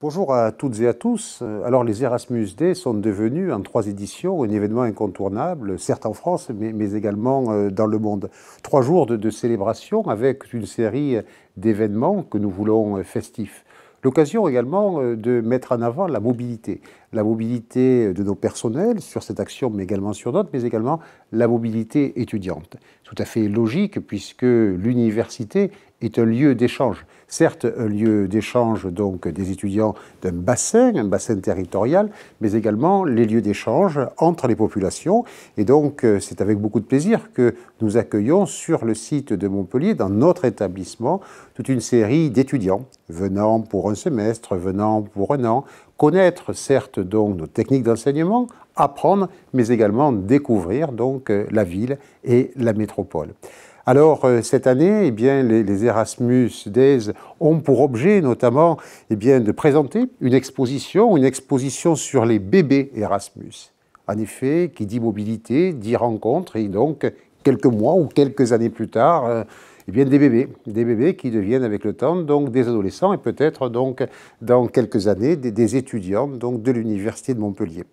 Bonjour à toutes et à tous. Euh, alors les Erasmus Day sont devenus en trois éditions un événement incontournable, certes en France, mais, également euh, dans le monde. Trois jours de, de célébration avec une série euh, d'événements que nous voulons festifs. L'occasion également de mettre en avant la mobilité, la mobilité de nos personnels sur cette action, mais également sur d'autres, mais également la mobilité étudiante. Tout à fait logique puisque l'université est un lieu d'échange. Certes, un lieu d'échange donc des étudiants d'un bassin, un bassin territorial, mais également les lieux d'échange entre les populations. Et donc, euh, c'est avec beaucoup de plaisir que nous accueillons sur le site de Montpellier, dans notre établissement, toute une série d'étudiants venant pour un semestre, venant pour un an, connaître certes donc nos techniques d'enseignement, apprendre, mais également découvrir donc euh, la ville et la métropole. Alors, euh, cette année, eh bien, les, Erasmus Days ont pour objet notamment eh bien, de présenter une exposition, une exposition sur les bébés Erasmus. En effet, qui dit mobilité, dit rencontre, et donc, quelques mois ou quelques années plus tard, euh, eh bien, des bébés, des bébés qui deviennent avec le temps donc des adolescents et peut-être donc dans quelques années des, des étudiants donc de l'université de Montpellier.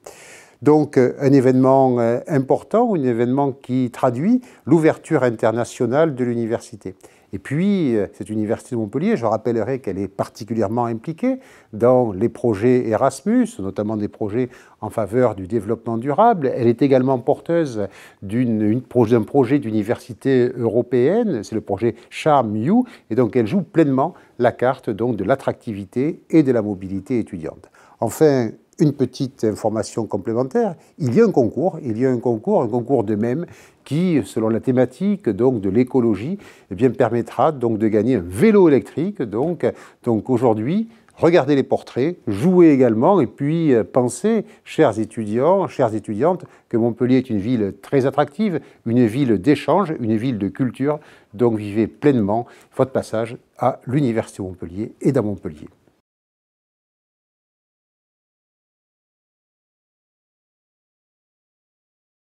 Donc euh, un événement euh, important, un événement qui traduit l'ouverture internationale de l'université. Et puis, euh, cette université de Montpellier, je rappellerai qu'elle est particulièrement impliquée dans les projets Erasmus, notamment des projets en faveur du développement durable. Elle est également porteuse d'un projet d'université européenne, c'est le projet Charm You, et donc elle joue pleinement la carte donc, de l'attractivité et de la mobilité étudiante. Enfin, une petite information complémentaire, il y a un concours, il y a un concours, un concours de même qui, selon la thématique donc de l'écologie, eh bien permettra donc de gagner un vélo électrique. Donc, donc aujourd'hui, regardez les portraits, jouez également et puis euh, pensez, chers étudiants, chères étudiantes, que Montpellier est une ville très attractive, une ville d'échange, une ville de culture. Donc vivez pleinement votre passage à l'université de Montpellier et dans Montpellier.